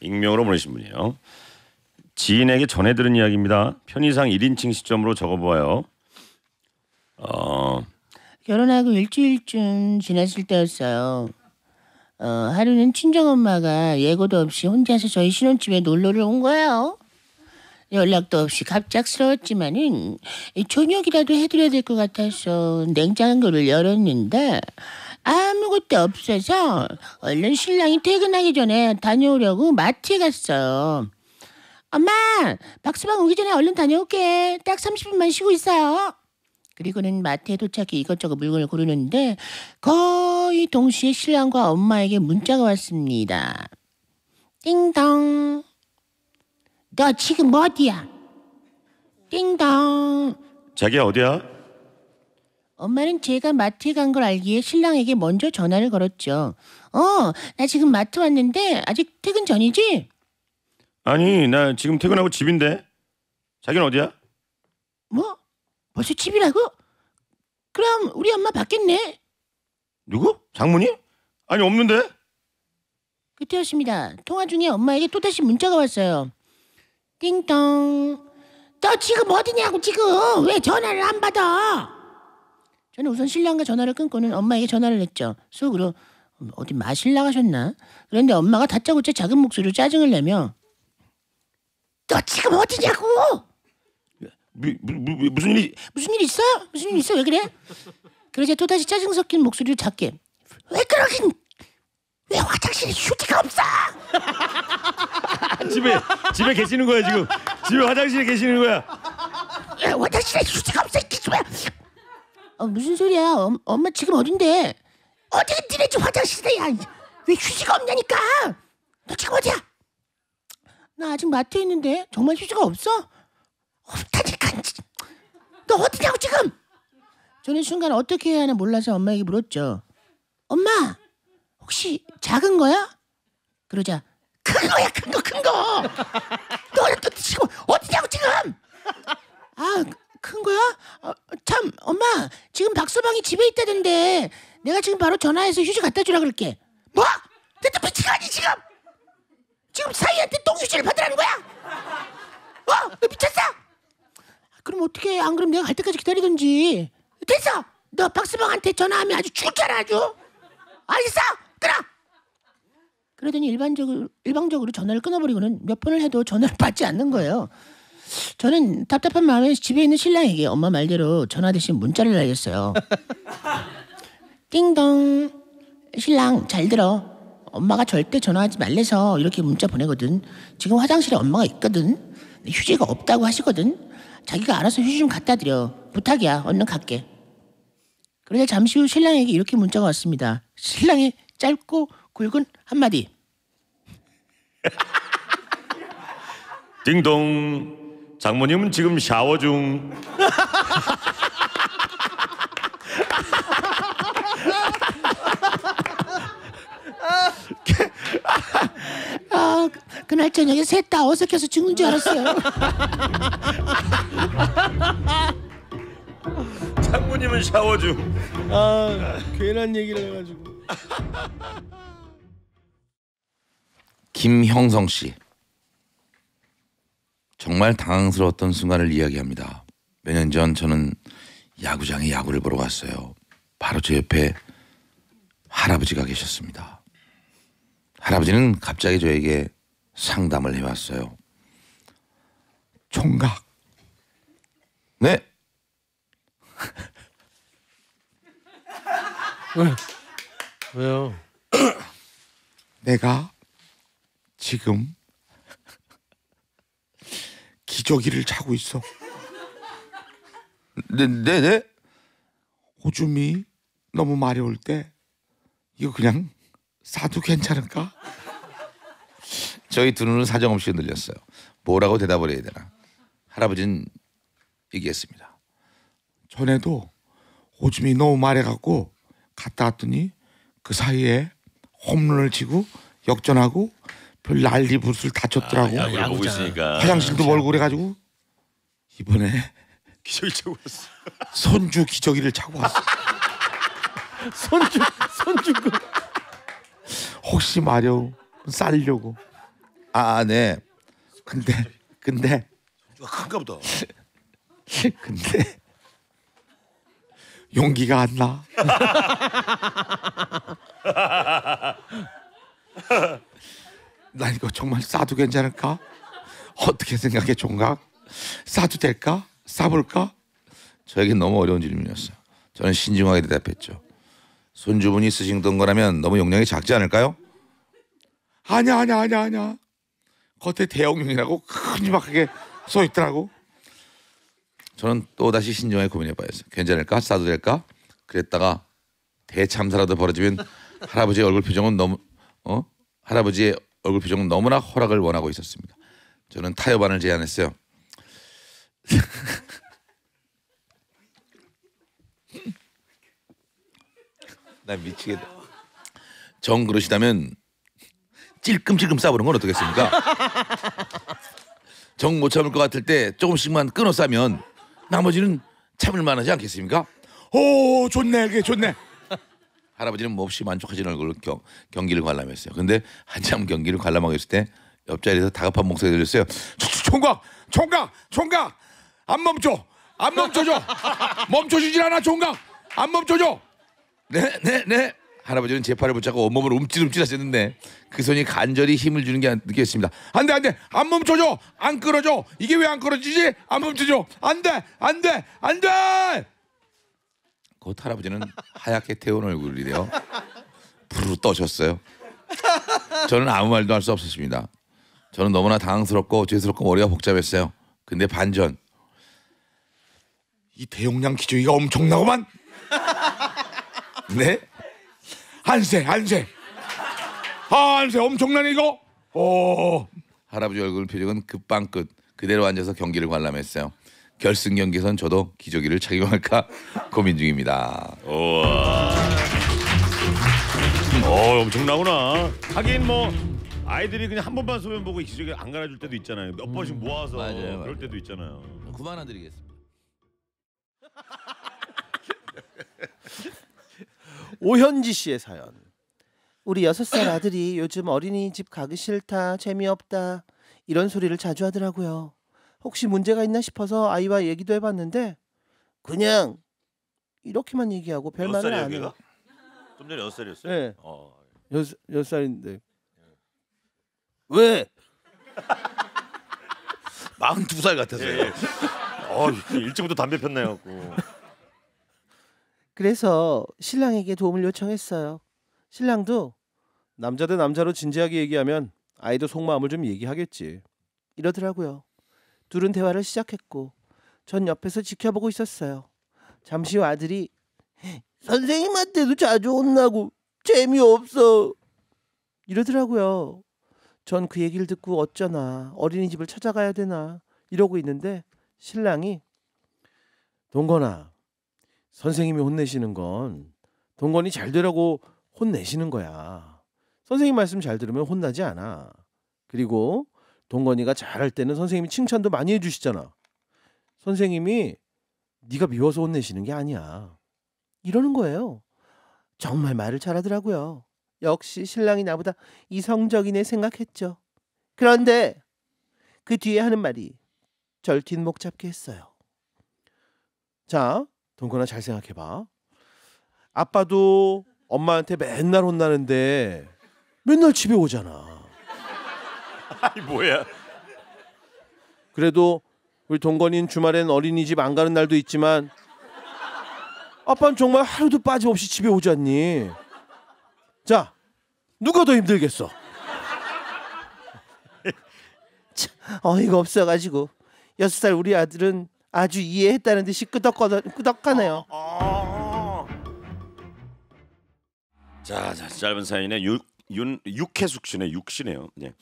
익명으로 보내신 분이에요. 지인에게 전해 들은 이야기입니다. 편의상 1인칭 시점으로 적어보아요. 어... 결혼하고 일주일쯤 지났을 때였어요. 어, 하루는 친정엄마가 예고도 없이 혼자서 저희 신혼집에 놀러를 온 거예요. 연락도 없이 갑작스러웠지만은 저녁이라도 해드려야 될 것 같아서 냉장고를 열었는데 아무것도 없어서 얼른 신랑이 퇴근하기 전에 다녀오려고 마트에 갔어요. 엄마, 박수방 오기 전에 얼른 다녀올게. 딱 30분만 쉬고 있어요. 그리고는 마트에 도착해 이것저것 물건을 고르는데 거의 동시에 신랑과 엄마에게 문자가 왔습니다. 띵동. 너 지금 어디야? 띵동. 자기 어디야? 엄마는 제가 마트에 간 걸 알기에 신랑에게 먼저 전화를 걸었죠. 어, 나 지금 마트 왔는데 아직 퇴근 전이지? 아니, 나 지금 퇴근하고 집인데. 자기는 어디야? 뭐? 벌써 집이라고? 그럼 우리 엄마 밖겠네 누구? 장모님? 아니, 없는데. 그때였습니다. 통화 중에 엄마에게 또다시 문자가 왔어요. 띵동. 너 지금 어디냐고 지금 왜 전화를 안 받아? 저는 우선 신랑과 전화를 끊고는 엄마에게 전화를 했죠. 속으로 음, 어디 마실 나가셨나? 그런데 엄마가 다짜고짜 작은 목소리로 짜증을 내며 너 지금 어디냐고? 무, 슨 일이 무슨 일 있어? 무슨 일 있어? 왜 그래? 그러자 또다시 짜증 섞인 목소리로 작게 왜 그러긴 왜 화장실에 휴지가 없어? 집에 집에 계시는 거야 지금 집에 화장실에 계시는 거야. 화장실에 휴지가 없어 이 기집애. 어, 무슨 소리야? 어, 엄마 지금 어딘데? 어디가 니네 집 화장실이야? 왜 휴지가 없냐니까? 너 지금 어디야? 나 아직 마트에 있는데 정말 휴지가 없어? 없다니까. 너 어디냐고 지금? 저는 순간 어떻게 해야 하나 몰라서 엄마에게 물었죠. 엄마, 혹시 작은 거야? 그러자 큰 거야, 큰 거, 큰 거. 너 지금 어디냐고 지금? 아, 큰 거야? 아, 참 엄마 지금 박서방이 집에 있다던데 내가 지금 바로 전화해서 휴지 갖다 주라 그럴게 뭐? 대체 미친 아니 지금? 지금 사이한테 똥휴지를 받으라는 거야? 어? 너 미쳤어? 그럼 어떻게 안 그럼 내가 갈 때까지 기다리든지 됐어 너 박서방한테 전화하면 아주 죽을 줄 알아 아주 알겠어? 끊어 그러더니 일반적으로, 일방적으로 전화를 끊어버리고는 몇 번을 해도 전화를 받지 않는 거예요 저는 답답한 마음에 집에 있는 신랑에게 엄마 말대로 전화 대신 문자를 날렸어요. 띵동 신랑 잘 들어. 엄마가 절대 전화하지 말래서 이렇게 문자 보내거든. 지금 화장실에 엄마가 있거든. 휴지가 없다고 하시거든. 자기가 알아서 휴지 좀 갖다 드려. 부탁이야. 얼른 갈게. 그러자 잠시 후 신랑에게 이렇게 문자가 왔습니다. 신랑의 짧고 굵은 한마디. 띵동 장모님은 지금 샤워 중. 아, 그날 저녁에 셋다 어색해서 죽는 줄 알았어요. 장모님은 샤워 중. 아, 괜한 얘기를 해가지고. 김형성 씨. 정말 당황스러웠던 순간을 이야기합니다. 몇 년 전 저는 야구장에 야구를 보러 갔어요. 바로 제 옆에 할아버지가 계셨습니다. 할아버지는 갑자기 저에게 상담을 해왔어요. 총각. 네. 왜? 요 내가 지금 기저귀를 차고 있어. 네, 네, 네. 호주미 너무 마려울 때 이거 그냥 사도 괜찮을까? 저희 두 눈은 사정없이 늘렸어요. 뭐라고 대답을 해야 되나? 할아버지는 얘기했습니다. 전에도 호주미 너무 말해갖고 갔다 왔더니 그 사이에 홈런을 치고 역전하고 별 난리 붓을 다쳤더라고. 아, 야, 보고 니까 화장실도 멀고 그래가지고 이번에 기저귀 차고 왔어. 손주 기저귀를 차고 왔어. 손주 손주 그 혹시 마려 쌀려고. 아, 아 네. 근데 근데 큰가 보다. 근데 용기가 안 나. 나 이거 정말 싸도 괜찮을까? 어떻게 생각해 종각? 싸도 될까? 싸볼까? 저에게 너무 어려운 질문이었어요. 저는 신중하게 대답했죠. 손주분이 쓰신 던 거라면 너무 용량이 작지 않을까요? 아니야 아니야 아니야 아니야. 겉에 대형용이라고 큼지막하게 써 있더라고. 저는 또 다시 신중하게 고민해봐야죠. 괜찮을까? 싸도 될까? 그랬다가 대참사라도 벌어지면 할아버지의 얼굴 표정은 너무 어 할아버지의 얼굴 표정은 너무나 허락을 원하고 있었습니다. 저는 타협안을 제안했어요. 나 미치겠다. 정 그러시다면 찔끔찔끔 싸보는 건 어떻겠습니까? 정 못 참을 것 같을 때 조금씩만 끊어 싸면 나머지는 참을 만하지 않겠습니까? 오 좋네 그게 좋네. 할아버지는 몹시 만족하시는 얼굴로 경, 경기를 관람했어요. 근데 한참 경기를 관람하고 있을 때 옆자리에서 다급한 목소리 들렸어요. 총각! 총각! 총각! 안 멈춰! 안 멈춰줘! 멈춰주질 않아 총각! 안 멈춰줘! 네, 네, 네. 할아버지는 제 팔을 붙잡고 온몸을 움찔움찔 하셨는데 그 손이 간절히 힘을 주는 게 느껴졌습니다. 안 돼, 안 돼! 안 멈춰줘! 안 끌어줘! 이게 왜 안 끌어지지? 안 멈춰줘! 안 돼! 안 돼! 안 돼! 그 할아버지는 하얗게 태운 얼굴이래요. 부르르 떠셨어요. 저는 아무 말도 할 수 없었습니다. 저는 너무나 당황스럽고 죄스럽고 머리가 복잡했어요. 근데 반전. 이 대용량 기저귀가 엄청나고만. 네? 한세 한세. 아 한세 엄청나네 이거. 오. 할아버지 얼굴 표정은 급방 끝. 그대로 앉아서 경기를 관람했어요. 결승 경기선 저도 기저귀를 착용할까 고민 중입니다. 우와. 어 엄청나구나. 하긴 뭐 아이들이 그냥 한 번만 소변 보고 기저귀 안 갈아줄 때도 있잖아요. 몇 번씩 음. 모아서 맞아요, 그럴 맞아요. 때도 있잖아요. 그만 드리겠습니다. 5현지 씨의 사연. 우리 여섯 살 아들이 요즘 어린이집 가기 싫다, 재미없다 이런 소리를 자주 하더라고요. 혹시 문제가 있나 싶어서 아이와 얘기도 해봤는데 그냥 이렇게만 얘기하고 별 말을 안 해요. 좀 전에 몇 살이었어요? 네. 어. 여, 여 살인데 예. 왜? 42살 같아서요. 예, 예. 어, 일찍부터 담배 폈나 요 그래서 신랑에게 도움을 요청했어요. 신랑도 남자 대 남자로 진지하게 얘기하면 아이도 속마음을 좀 얘기하겠지. 이러더라고요. 둘은 대화를 시작했고 전 옆에서 지켜보고 있었어요. 잠시 후 아들이 선생님한테도 자주 혼나고 재미없어 이러더라고요. 전 그 얘기를 듣고 어쩌나 어린이집을 찾아가야 되나 이러고 있는데 신랑이 동건아 선생님이 혼내시는 건 동건이 잘 되라고 혼내시는 거야. 선생님 말씀 잘 들으면 혼나지 않아. 그리고 동건이가 잘할 때는 선생님이 칭찬도 많이 해주시잖아. 선생님이 네가 미워서 혼내시는 게 아니야. 이러는 거예요. 정말 말을 잘하더라고요. 역시 신랑이 나보다 이성적이네 생각했죠. 그런데 그 뒤에 하는 말이 절 뒷목 잡게 했어요. 자, 동건아 잘 생각해봐. 아빠도 엄마한테 맨날 혼나는데 맨날 집에 오잖아. 아이 뭐야. 그래도 우리 동건인 주말엔 어린이집 안 가는 날도 있지만 아빠는 정말 하루도 빠짐없이 집에 오지 않니? 자, 누가 더 힘들겠어? 어이가 없어가지고 여섯 살 우리 아들은 아주 이해했다는 듯이 끄덕거덕 끄덕하네요. 어, 어, 어. 자, 자, 짧은 사연네윤 육해숙 신네육씨에요 예. 네.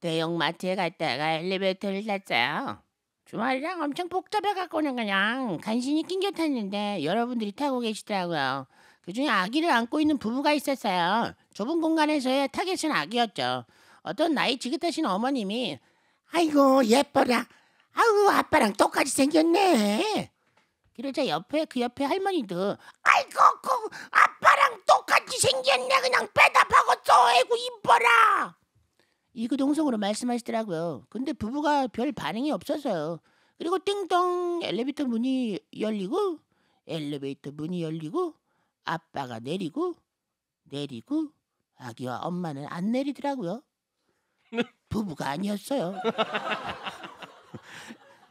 대형 마트에 갔다가 엘리베이터를 탔어요. 주말이랑 엄청 복잡해갖고는 그냥 간신히 낑겨 탔는데 여러분들이 타고 계시더라고요. 그중에 아기를 안고 있는 부부가 있었어요. 좁은 공간에서의 타겟은 아기였죠. 어떤 나이 지긋하신 어머님이 아이고 예뻐라. 아우 아빠랑 똑같이 생겼네. 이러자 옆에 그 옆에 할머니도 아이고 그 아빠랑 똑같이 생겼네 그냥 빼답하고 쪼애고 이뻐라 이거동성으로 말씀하시더라고요. 근데 부부가 별 반응이 없어서요. 그리고 띵동 엘리베이터 문이 열리고 엘리베이터 문이 열리고 아빠가 내리고 내리고 아기와 엄마는 안 내리더라고요. 부부가 아니었어요.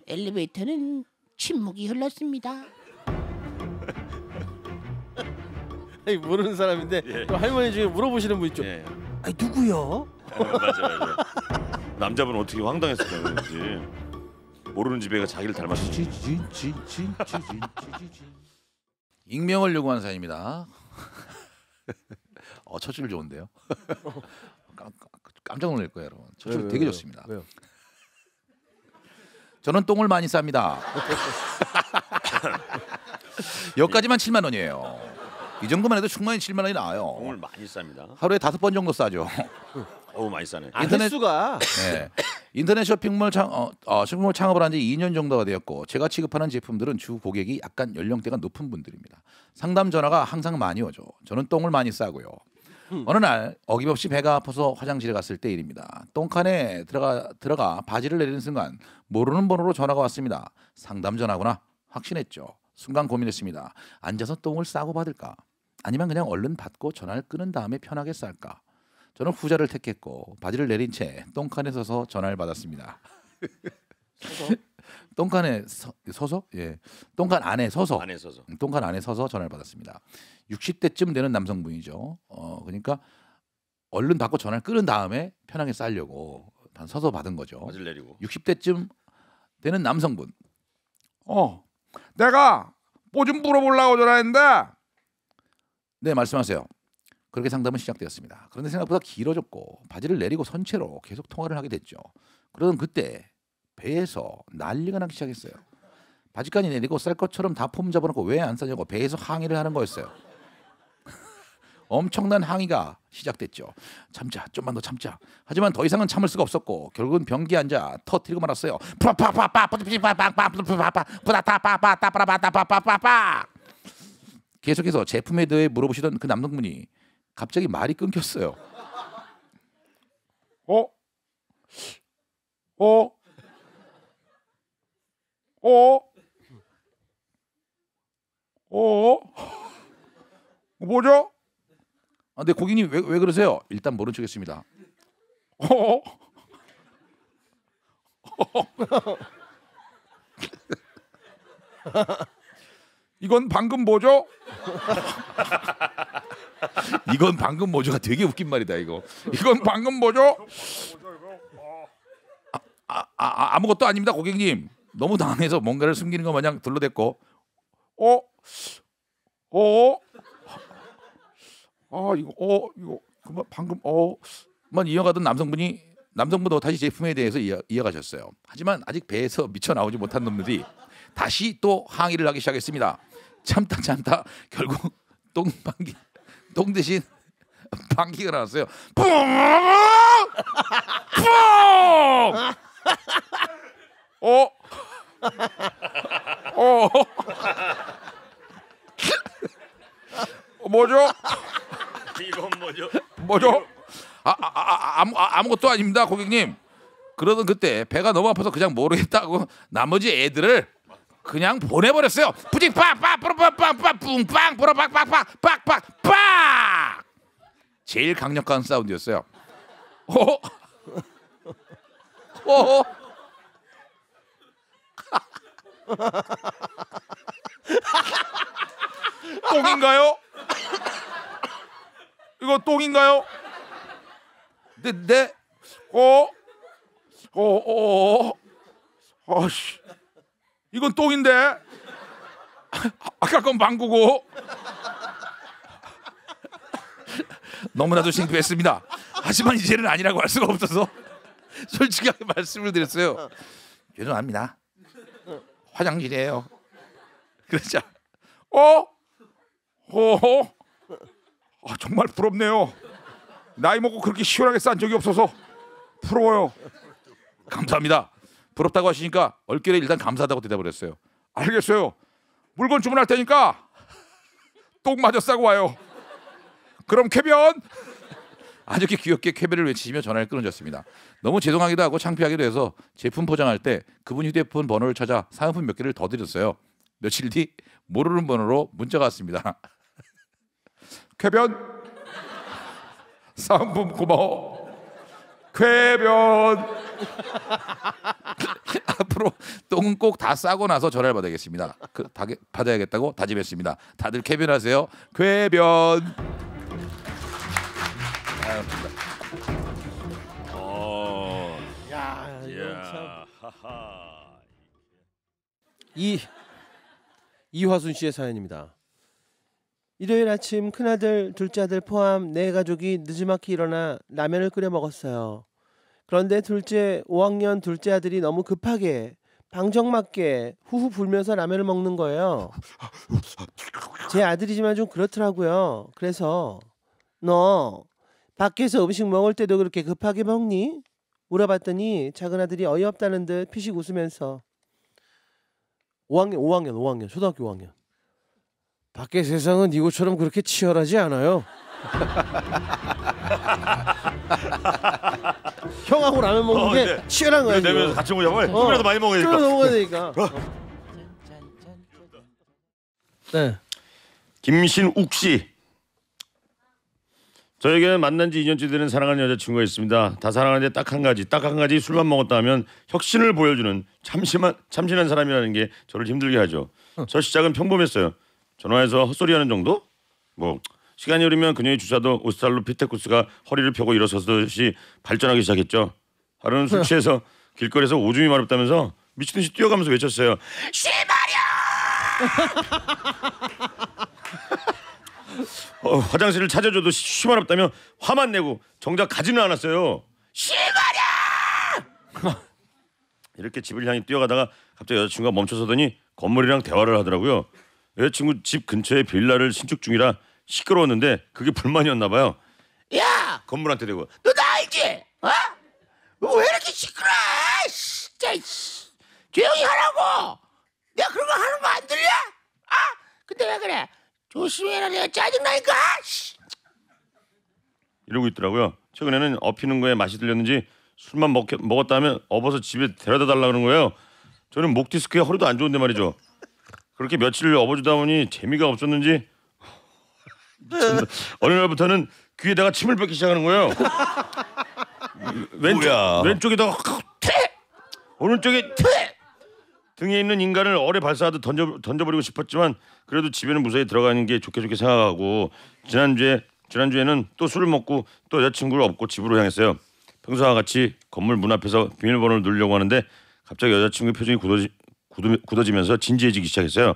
엘리베이터는 침묵이 흘렀습니다. 모르는 사람인데 예. 또 할머니 중에 물어보시는 분 있죠. 예. 아니, 누구요? 예, 맞아 맞 남자분 어떻게 황당했을까 그지 모르는 집애가 자기를 닮았지. 익명을 요구한 사입니다 어, 첫줄 좋은데요. 깜, 깜짝 놀랄 거예요, 여러분. 첫줄 네, 네, 되게 네. 좋습니다. 왜요? 저는 똥을 많이 쌉니다. 여기까지만 7만 원이에요. 이 정도만 해도 충분히 7만 원이 나와요. 똥을 많이 쌉니다. 하루에 다섯 번 정도 싸죠. 어우 많이 싸네. 인터넷 수가 네. 인터넷 쇼핑몰 창 어, 어, 쇼핑몰 창업을 한 지 2년 정도가 되었고 제가 취급하는 제품들은 주 고객이 약간 연령대가 높은 분들입니다. 상담 전화가 항상 많이 오죠. 저는 똥을 많이 싸고요. 음. 어느 날 어김없이 배가 아파서 화장실에 갔을 때 일입니다. 똥칸에 들어가 들어가 바지를 내리는 순간 모르는 번호로 전화가 왔습니다. 상담 전화구나 확신했죠. 순간 고민했습니다. 앉아서 똥을 싸고 받을까? 아니면 그냥 얼른 받고 전화를 끊은 다음에 편하게 쌀까? 저는 후자를 택했고 바지를 내린 채 똥칸에 서서 전화를 받았습니다. 서서? 똥칸에 서, 서 예. 똥칸 안에 서서. 안에 서서. 음, 똥칸 안에 서서 전화를 받았습니다. 60대쯤 되는 남성분이죠. 어 그러니까 얼른 받고 전화를 끊은 다음에 편하게 싸려고 단 서서 받은 거죠. 맞을 내리고. 60대쯤 되는 남성분. 어, 내가 뭐 좀 물어보려고 전화했는데. 네, 말씀하세요. 그렇게 상담은 시작되었습니다. 그런데 생각보다 길어졌고 바지를 내리고 선체로 계속 통화를 하게 됐죠. 그러던 그때 배에서 난리가 나기 시작했어요. 바지까지 내리고 쌀 것처럼 다폼 잡아놓고 왜안 싸냐고 배에서 항의를 하는 거였어요. 엄청난 항의가 시작됐죠. 참자, 좀만 더 참자. 하지만 더 이상은 참을 수가 없었고 결국은 변기 앉아 터트리고 말았어요. 계속해서 제품에 대해 물어보시던 그 남성분이 갑자기 말이 끊겼어요. 어? 어? 어? 어? 뭐죠? 아, 근데 고객님 왜, 왜 그러세요? 일단 모른 척했습니다. 어? 이건 방금 뭐죠? 이건 방금 뭐죠가 되게 웃긴 말이다 이거. 이건 방금 뭐죠? 아, 아, 아, 아 무것도 아닙니다 고객님. 너무 당황해서 뭔가를 숨기는 것 마냥 둘러댔고, 어, 어, 아 이거 어 이거 그만 방금 어만 이어가던 남성분이 남성분도 다시 제품에 대해서 이어, 가셨어요 하지만 아직 배에서 미쳐 나오지 못한 놈들이 다시 또 항의를 하기 시작했습니다. 참다 참다 결국 똥방귀 똥 대신 방귀가 나왔어요. 뿡! 뿡! 어? 어? 어? 뭐죠? 이건 뭐죠? 뭐죠? 아, 아, 아, 아, 아무, 아, 아무것도 아닙니다, 고객님. 그러던 그때 배가 너무 아파서 그냥 모르겠다고 나머지 애들을 그냥 보내버렸어요. 부직 빡빡 뿌르빡빡빡 뿡빵 뿌르빡빡빡 빡빡 빡. 제일 강력한 사운드였어요. 어? 어? 똥인가요? 이거 똥인가요? 네, 네. 어? 어, 어, 어. 어씨. 이건 똥인데? 아까 건 방구고. 너무나도 신기했습니다 하지만 이제는 아니라고 할 수가 없어서 솔직하게 말씀을 드렸어요. 죄송합니다. 화장실이에요. 그러자 어? 호호 어? 아, 정말 부럽네요. 나이 먹고 그렇게 시원하게 싼 적이 없어서 부러워요. 감사합니다. 부럽다고 하시니까 얼결에 일단 감사하다고 대답을 했어요. 알겠어요. 물건 주문할 테니까 똑 맞아 싸고 와요. 그럼 쾌변. 아주 이렇게 귀엽게 쾌변을 외치시며 전화를 끊어졌습니다. 너무 죄송하기도 하고 창피하기도 해서 제품 포장할 때 그분 휴대폰 번호를 찾아 사은품 몇 개를 더 드렸어요. 며칠 뒤 모르는 번호로 문자가 왔습니다. 쾌변 상품 고마워 쾌변 앞으로 똥꼭다 싸고 나서 전화를 받아야겠습니다 그, 다, 받아야겠다고 다짐했습니다 다들 쾌변하세요 쾌변 어, 이 이화순 씨의 사연입니다. 일요일 아침 큰아들, 둘째 아들 포함 네 가족이 늦지막히 일어나 라면을 끓여 먹었어요. 그런데 둘째 5학년 둘째 아들이 너무 급하게 방정맞게 후후 불면서 라면을 먹는 거예요. 제 아들이지만 좀 그렇더라고요. 그래서 너 밖에서 음식 먹을 때도 그렇게 급하게 먹니? 물어봤더니 작은 아들이 어이없다는 듯 피식 웃으면서 5학년 5학년 5학년 초등학교 5학년 밖에 세상은 이곳처럼 그렇게 치열하지 않아요. 형하고 라면 먹는 어, 네. 치열한 네, 거야. 내면서 같이 먹자면 어, 라도 많이 먹어야 되니까. 먹어야 되니까. 네. 김신욱 씨. 저에게 만난 지 2년째 되는 사랑하는 여자친구가 있습니다. 다 사랑하는데 딱 한 가지, 딱 한 가지 술만 먹었다 면 혁신을 보여주는 참신한, 참신한 사람이라는 게 저를 힘들게 하죠. 저 어. 시작은 평범했어요. 전화해서 헛소리하는 정도? 뭐 시간이 흐르면 그녀의 주사도 오스탈로 피테쿠스가 허리를 펴고 일어서듯이 발전하기 시작했죠. 하루는 술 취해서 길거리에서 오줌이 마렵다면서 미친 듯이 뛰어가면서 외쳤어요. 시마려! 어, 화장실을 찾아줘도 시마렵다며 화만 내고 정작 가지는 않았어요. 시마려! 이렇게 집을 향해 뛰어가다가 갑자기 여자친구가 멈춰서더니 건물이랑 대화를 하더라고요. 여자친구 집 근처에 빌라를 신축 중이라 시끄러웠는데 그게 불만이었나 봐요. 야 건물한테 대고 너나 알지? 어? 왜 이렇게 시끄러? 진짜 조용히 하라고. 내가 그런 거 하는 거 안 들려? 아 근데 왜 그래? 조심해라 내가 짜증 나니까. 이러고 있더라고요. 최근에는 업히는 거에 맛이 들렸는지 술만 먹, 먹었다 면 업어서 집에 데려다 달라 그러는 거예요. 저는 목 디스크에 허리도 안 좋은데 말이죠. 그렇게 며칠을 업어주다 보니 재미가 없었는지 네. 어느 날부터는 귀에다가 침을 뱉기 시작하는 거예요. 왼쪽, 왼쪽에다가 퇴! 오른쪽에 퇴! 등에 있는 인간을 어뢰 발사하듯 던져, 던져버리고 싶었지만 그래도 집에는 무사히 들어가는 게 좋게 좋게 생각하고 지난주에 지난주에는 또 술을 먹고 또 여자친구를 업고 집으로 향했어요. 평소와 같이 건물 문 앞에서 비밀번호를 누르려고 하는데 갑자기 여자친구 표정이 굳어지, 굳어, 지면서 진지해지기 시작했어요.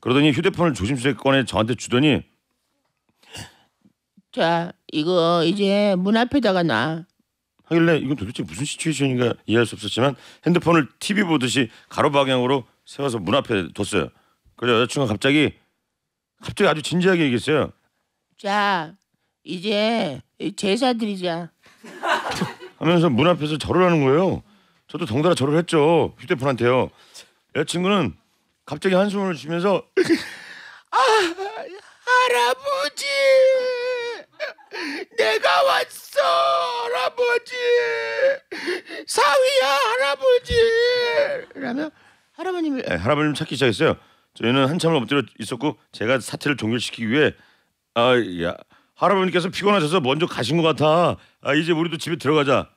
그러더니 휴대폰을 조심스레 꺼내 저한테 주더니 자 이거 이제 문 앞에다가 놔. 하길래 이건 도대체 무슨 시츄에이션인가 이해할 수 없었지만 핸드폰을 TV 보듯이 가로 방향으로 세워서 문 앞에 뒀어요. 그래 여자친구가 갑자기 갑자기 아주 진지하게 얘기했어요. 자 이제 제사 드리자. 하면서 문 앞에서 절을 하는 거예요. 저도 덩달아 절을 했죠 휴대폰한테요. 여자친구는 갑자기 한숨을 쉬면서 아, 할아버지 내가 왔어 할아버지 사위야 할아버지 그면 할아버님 네, 예, 할아버님 찾기 시작했어요 저희는 한참을 엎드려 있었고 제가 사태를 종결시키기 위해 아야 할아버님께서 피곤하셔서 먼저 가신 것 같아 아 이제 우리도 집에 들어가자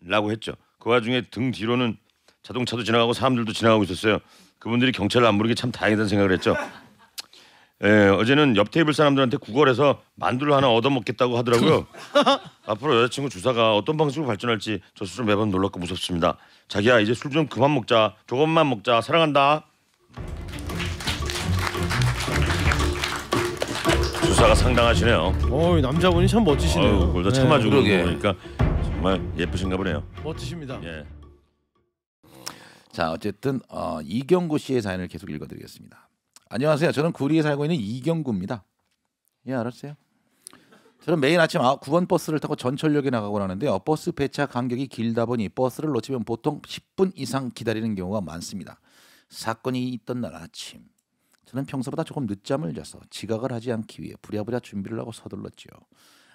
라고 했죠 그 와중에 등 뒤로는 자동차도 지나가고 사람들도 지나가고 있었어요. 그분들이 경찰을 안 부르게 참 다행이다는 생각을 했죠. 예, 어제는 옆 테이블 사람들한테 구걸해서 만두를 하나 얻어먹겠다고 하더라고요. 앞으로 여자친구 주사가 어떤 방식으로 발전할지 저술스 매번 놀랍고 무섭습니다. 자기야 이제 술 좀 그만 먹자. 조금만 먹자. 사랑한다. 주사가 상당하시네요. 어이 남자분이 참 멋지시네요. 그걸 다 참아주고 네. 그러니까 정말 예쁘신가 보네요. 멋지십니다. 예. 자 어쨌든 어, 이경구 씨의 사연을 계속 읽어드리겠습니다. 안녕하세요. 저는 구리에 살고 있는 이경구입니다. 예 알았어요. 저는 매일 아침 9번 버스를 타고 전철역에 나가곤 하는데요. 버스 배차 간격이 길다 보니 버스를 놓치면 보통 10분 이상 기다리는 경우가 많습니다. 사건이 있던 날 아침 저는 평소보다 조금 늦잠을 자서 지각을 하지 않기 위해 부랴부랴 준비를 하고 서둘렀지요.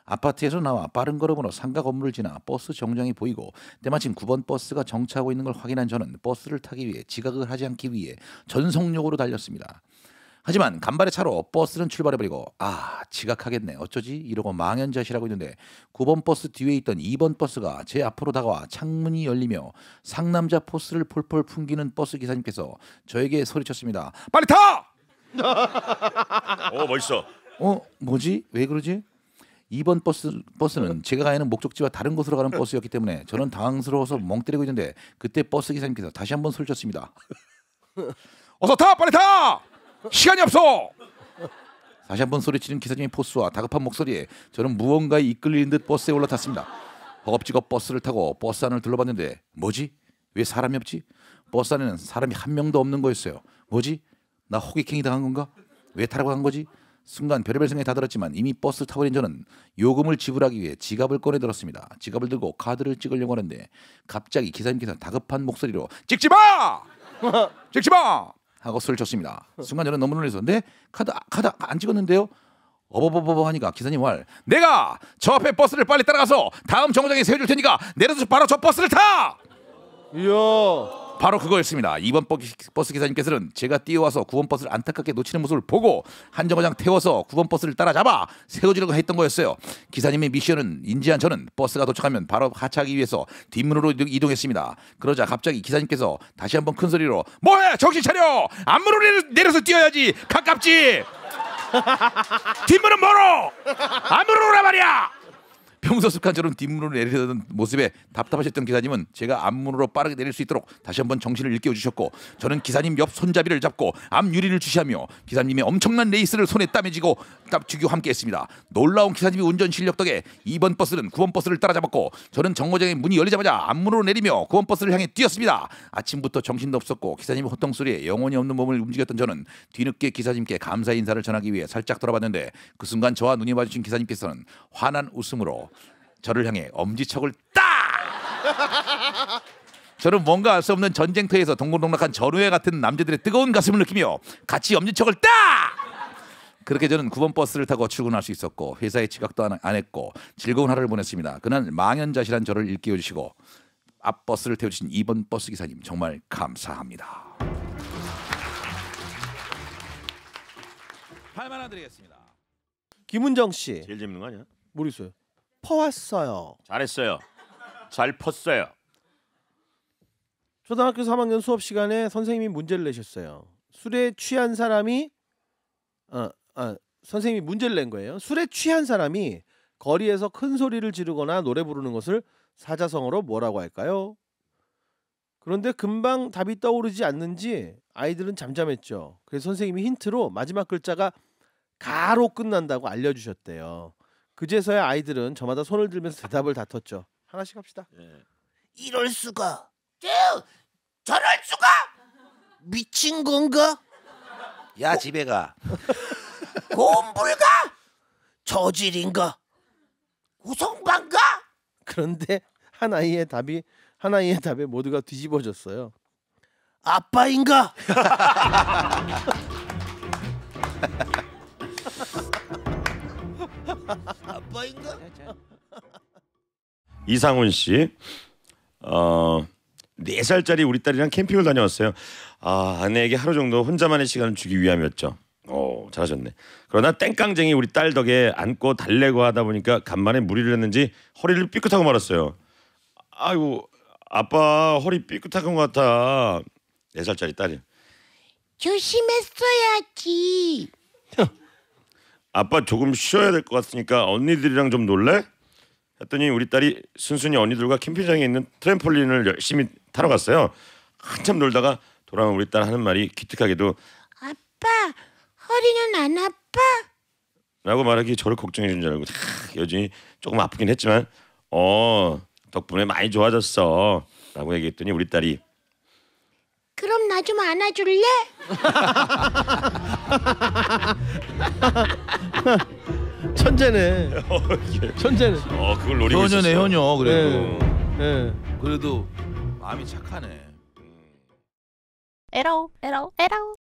아파트에서 나와 빠른 걸음으로 상가 건물을 지나 버스 정장이 보이고 때마침 9번 버스가 정차하고 있는 걸 확인한 저는 버스를 타기 위해 지각을 하지 않기 위해 전속력으로 달렸습니다. 하지만 간발의 차로 버스는 출발해버리고 아 지각하겠네 어쩌지 이러고 망연자실하고 있는데 9번 버스 뒤에 있던 2번 버스가 제 앞으로 다가와 창문이 열리며 상남자 포스를 폴폴 풍기는 버스 기사님께서 저에게 소리쳤습니다 빨리 타! 어 멋있어 어 뭐지 왜 그러지? 2번 버스 버스는 제가 가는 야하 목적지와 다른 곳으로 가는 버스였기 때문에 저는 당황스러워서 멍 때리고 있는데 그때 버스 기사님께서 다시 한번 소리쳤습니다. 어서 타 빨리 타 시간이 없어. 다시 한번 소리치는 기사님의 포스와 다급한 목소리에 저는 무언가에 이끌리는 듯 버스에 올라탔습니다. 허겁지겁 버스를 타고 버스 안을 둘러봤는데 뭐지? 왜 사람이 없지? 버스 안에는 사람이 한 명도 없는 거였어요. 뭐지? 나 호객행위 당한 건가? 왜 타라고 한 거지? 순간 별의별 생각이 다 들었지만 이미 버스 타버린 저는 요금을 지불하기 위해 지갑을 꺼내 들었습니다. 지갑을 들고 카드를 찍으려고 하는데 갑자기 기사님께서 다급한 목소리로 찍지 마! 찍지 마! 하고 술을 를 쳤습니다. 순간 저는 너무 놀라서 네? 카드 카드 안 찍었는데요? 어버버버버 하니까 기사님 말 내가 저 앞에 버스를 빨리 따라가서 다음 정거장에 세워줄 테니까 내려서 바로 저 버스를 타! 이야 바로 그거였습니다. 이번 버스 기사님께서는 제가 뛰어와서 9번 버스를 안타깝게 놓치는 모습을 보고 한정거장 태워서 9번 버스를 따라잡아 세워주려고 했던 거였어요. 기사님의 미션은 인지한 저는 버스가 도착하면 바로 하차하기 위해서 뒷문으로 이동했습니다. 그러자 갑자기 기사님께서 다시 한번 큰 소리로 뭐해 정신 차려 앞문으로 내려서 뛰어야지 가깝지 뒷문은 멀어 앞문으로 오라 말이야 평소 습관처럼 뒷문으로 내리던 모습에 답답하셨던 기사님은 제가 앞문으로 빠르게 내릴 수 있도록 다시 한번 정신을 일깨워 주셨고 저는 기사님 옆 손잡이를 잡고 앞 유리를 주시하며 기사님의 엄청난 레이스를 손에 땀에쥐고 땀쥐고 함께했습니다. 놀라운 기사님의 운전 실력 덕에 2번 버스는 9번 버스를 따라잡았고 저는 정거장의 문이 열리자마자 앞문으로 내리며 9번 버스를 향해 뛰었습니다. 아침부터 정신도 없었고 기사님의 호통 소리에 영혼이 없는 몸을 움직였던 저는 뒤늦게 기사님께 감사 인사를 전하기 위해 살짝 돌아봤는데 그 순간 저와 눈이 마주친 기사님께서는 환한 웃음으로 저를 향해 엄지척을 딱! 저는 뭔가 알 수 없는 전쟁터에서 동글동락한 전우회 같은 남자들의 뜨거운 가슴을 느끼며 같이 엄지척을 딱! 그렇게 저는 9번 버스를 타고 출근할 수 있었고 회사에 지각도 안 했고 즐거운 하루를 보냈습니다. 그날 망연자실한 저를 일깨워 주시고 앞 버스를 태우신 2번 버스 기사님 정말 감사합니다. 팔만 원 드리겠습니다. 김은정 씨. 제일 재밌는 거 아니야? 모르겠어요. 퍼왔어요. 잘했어요. 잘 펐어요. 초등학교 3학년 수업 시간에 선생님이 문제를 내셨어요. 술에 취한 사람이 어, 어, 선생님이 문제를 낸 거예요. 술에 취한 사람이 거리에서 큰 소리를 지르거나 노래 부르는 것을 사자성어로 뭐라고 할까요? 그런데 금방 답이 떠오르지 않는지 아이들은 잠잠했죠. 그래서 선생님이 힌트로 마지막 글자가 가로 끝난다고 알려주셨대요. 그제서야 아이들은 저마다 손을 들면서 대답을 다퉜죠. 하나씩 합시다. 예. 이럴 수가. 뀨! 저럴 수가. 미친 건가? 야 집에 가. 곰불가? 저질인가? 우성반가? 그런데 한 아이의 답이 한 아이의 답에 모두가 뒤집어졌어요. 아빠인가? 아빠인가? 이상훈 씨. 어, 4살짜리 우리 딸이랑 캠핑을 다녀왔어요. 아, 아내에게 하루 정도 혼자만의 시간을 주기 위함이었죠. 오, 잘하셨네. 그러나 땡깡쟁이 우리 딸 덕에 안고 달래고 하다 보니까 간만에 무리를 했는지 허리를 삐끗하고 말았어요. 아이고, 아빠 허리 삐끗한 것 같아. 4살짜리 딸이. 조심했어야지. 아빠 조금 쉬어야 될 것 같으니까 언니들이랑 좀 놀래? 했더니 우리 딸이 순순히 언니들과 캠핑장에 있는 트램폴린을 열심히 타러 갔어요. 한참 놀다가 돌아온 우리 딸 하는 말이 기특하게도 아빠 허리는 안 아파? 라고 말하기 저를 걱정해 준 줄 알고 여전히 조금 아프긴 했지만 어 덕분에 많이 좋아졌어 라고 얘기했더니 우리 딸이 그럼 나 좀 안아줄래? 천재네. 천재네. 어, 예. 어 그걸 노리고 효녀네 효녀 그래도 예. 그래도 마음이 착하네. 에라오 에라오 에라오